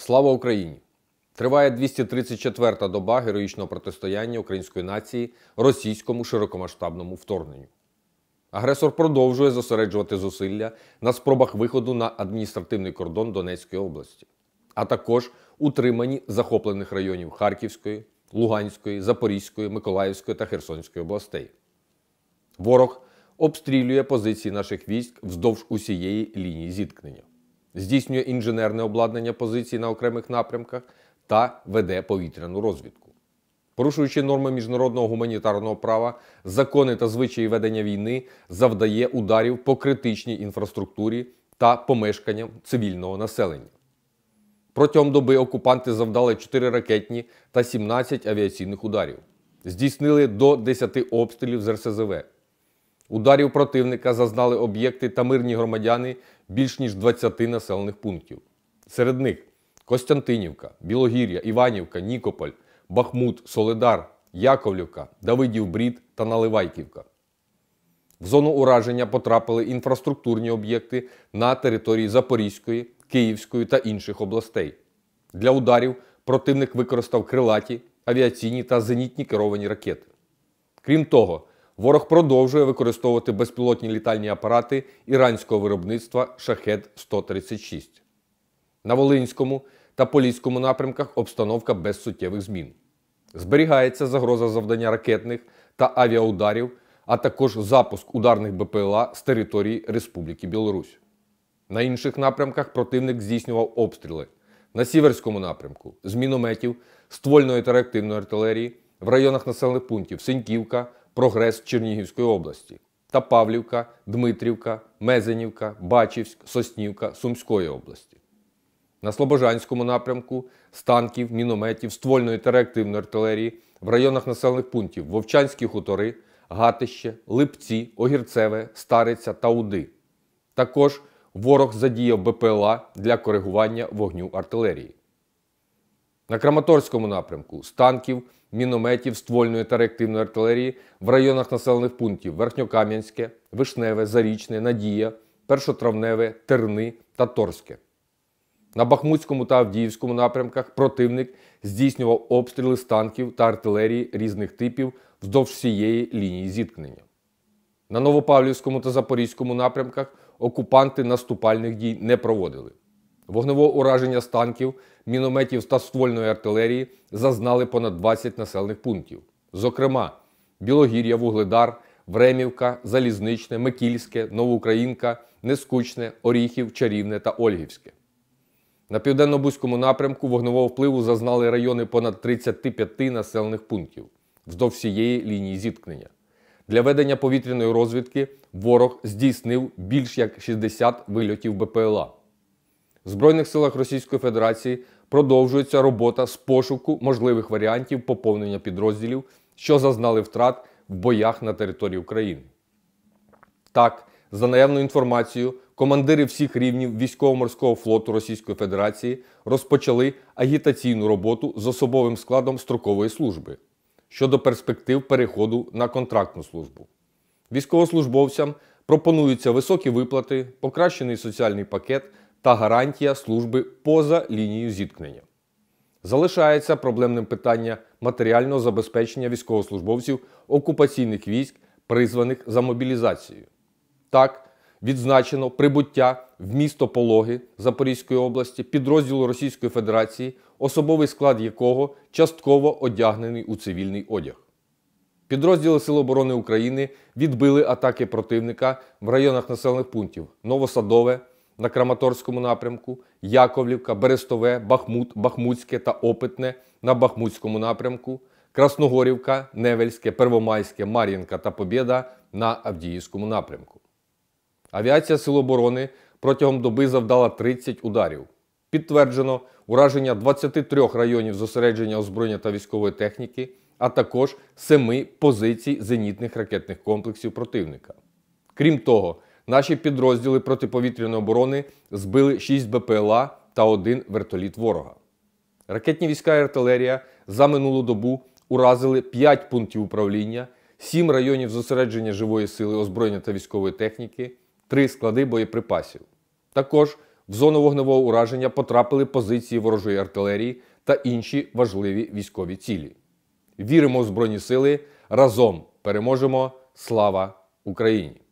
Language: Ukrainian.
Слава Україні! Триває 234-та доба героїчного протистояння української нації російському широкомасштабному вторгненню. Агресор продовжує зосереджувати зусилля на спробах виходу на адміністративний кордон Донецької області, а також утриманні захоплених районів Харківської, Луганської, Запорізької, Миколаївської та Херсонської областей. Ворог обстрілює позиції наших військ вздовж усієї лінії зіткнення здійснює інженерне обладнання позицій на окремих напрямках та веде повітряну розвідку. Порушуючи норми міжнародного гуманітарного права, закони та звичаї ведення війни завдає ударів по критичній інфраструктурі та помешканням цивільного населення. Протягом доби окупанти завдали 4 ракетні та 17 авіаційних ударів, здійснили до 10 обстрілів з РСЗВ. Ударів противника зазнали об'єкти та мирні громадяни більш ніж 20 населених пунктів. Серед них Костянтинівка, Білогір'я, Іванівка, Нікополь, Бахмут, Соледар, Яковлівка, Давидів Брід та Наливайківка. В зону ураження потрапили інфраструктурні об'єкти на території Запорізької, Київської та інших областей. Для ударів противник використав крилаті, авіаційні та зенітні керовані ракети. Крім того, Ворог продовжує використовувати безпілотні літальні апарати іранського виробництва шахет 136. На Волинському та Поліському напрямках обстановка без суттєвих змін. Зберігається загроза завдання ракетних та авіаударів, а також запуск ударних БПЛА з території Республіки Білорусь. На інших напрямках противник здійснював обстріли. На Сіверському напрямку з мінометів, ствольної та реактивної артилерії, в районах населених пунктів Синьківка прогрес Чернігівської області та Павлівка, Дмитрівка, Мезенівка, Бачівськ, Соснівка Сумської області. На Слобожанському напрямку станків, мінометів, ствольної та реактивної артилерії в районах населених пунктів Вовчанські хутори, Гатище, Липці, Огірцеве, Стариця та Уди. Також ворог задіяв БПЛА для коригування вогню артилерії. На Краматорському напрямку з танків, мінометів, ствольної та реактивної артилерії в районах населених пунктів Верхньокам'янське, Вишневе, Зарічне, Надія, Першотравневе, Терни та Торське. На Бахмутському та Авдіївському напрямках противник здійснював обстріли з танків та артилерії різних типів вздовж всієї лінії зіткнення. На Новопавлівському та Запорізькому напрямках окупанти наступальних дій не проводили. Вогневого ураження з танків, мінометів та ствольної артилерії зазнали понад 20 населених пунктів. Зокрема, Білогір'я, Вугледар, Времівка, Залізничне, Микільське, Новоукраїнка, Нескучне, Оріхів, Чарівне та Ольгівське. На південно-бузькому напрямку вогневого впливу зазнали райони понад 35 населених пунктів вздовж всієї лінії зіткнення. Для ведення повітряної розвідки ворог здійснив більш як 60 вильотів БПЛА в Збройних силах Російської Федерації продовжується робота з пошуку можливих варіантів поповнення підрозділів, що зазнали втрат в боях на території України. Так, за наявною інформацією, командири всіх рівнів військово-морського флоту Російської Федерації розпочали агітаційну роботу з особовим складом строкової служби щодо перспектив переходу на контрактну службу. Військовослужбовцям пропонуються високі виплати, покращений соціальний пакет та гарантія служби поза лінією зіткнення. Залишається проблемним питання матеріального забезпечення військовослужбовців окупаційних військ, призваних за мобілізацією. Так, відзначено прибуття в місто Пологи Запорізької області підрозділу Російської Федерації, особовий склад якого частково одягнений у цивільний одяг. Підрозділи Сил оборони України відбили атаки противника в районах населених пунктів Новосадове на Краматорському напрямку, Яковлівка, Берестове, Бахмут, Бахмутське та Опитне на Бахмутському напрямку, Красногорівка, Невельське, Первомайське, Мар'їнка та Побєда на Авдіївському напрямку. Авіація Сил оборони протягом доби завдала 30 ударів. Підтверджено ураження 23 районів зосередження озброєння та військової техніки, а також 7 позицій зенітних ракетних комплексів противника. Крім того, наші підрозділи протиповітряної оборони збили 6 БПЛА та один вертоліт ворога. Ракетні війська і артилерія за минулу добу уразили 5 пунктів управління, 7 районів зосередження живої сили озброєння та військової техніки, 3 склади боєприпасів. Також в зону вогневого ураження потрапили позиції ворожої артилерії та інші важливі військові цілі. Віримо в Збройні Сили! Разом переможемо! Слава Україні!